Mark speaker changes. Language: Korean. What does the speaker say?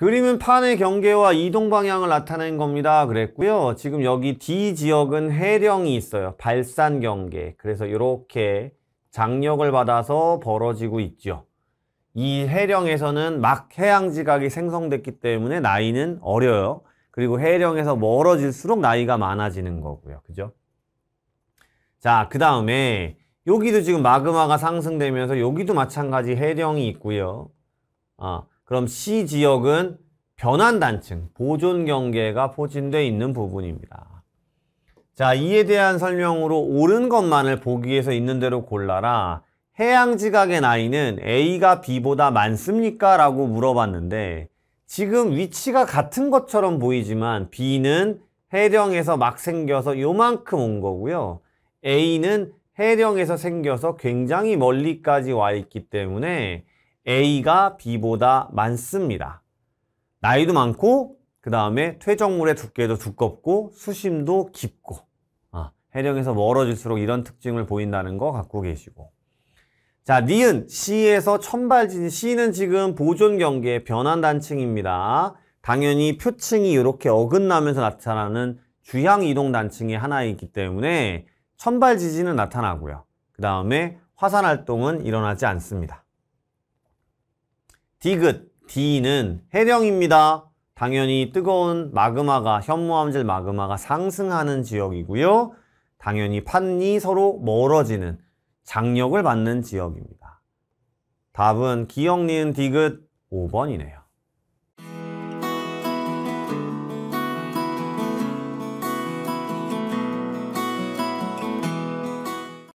Speaker 1: 그림은 판의 경계와 이동 방향을 나타낸 겁니다. 그랬고요. 지금 여기 D 지역은 해령이 있어요. 발산 경계. 그래서 이렇게 장력을 받아서 벌어지고 있죠. 이 해령에서는 막 해양 지각이 생성됐기 때문에 나이는 어려요. 그리고 해령에서 멀어질수록 나이가 많아지는 거고요. 그죠? 자, 그 다음에 여기도 지금 마그마가 상승되면서 여기도 마찬가지 해령이 있고요. 아, 그럼 C 지역은 변환단층, 보존 경계가 포진되어 있는 부분입니다. 자, 이에 대한 설명으로 옳은 것만을 보기에서 있는 대로 골라라. 해양 지각의 나이는 A가 B보다 많습니까? 라고 물어봤는데 지금 위치가 같은 것처럼 보이지만 B는 해령에서 막 생겨서 요만큼 온 거고요. A는 해령에서 생겨서 굉장히 멀리까지 와 있기 때문에 A가 B보다 많습니다. 나이도 많고 그 다음에 퇴적물의 두께도 두껍고 수심도 깊고 아, 해령에서 멀어질수록 이런 특징을 보인다는 거 갖고 계시고 자, 니은 C에서 천발진 C는 지금 보존 경계 의 변환 단층입니다. 당연히 표층이 이렇게 어긋나면서 나타나는 주향 이동 단층이 하나이기 때문에 천발 지진은 나타나고요. 그 다음에 화산 활동은 일어나지 않습니다. 디귿, D는 해령입니다. 당연히 뜨거운 마그마가, 현무암질 마그마가 상승하는 지역이고요. 당연히 판이 서로 멀어지는 장력을 받는 지역입니다. 답은 기역 니은 디귿 5번이네요.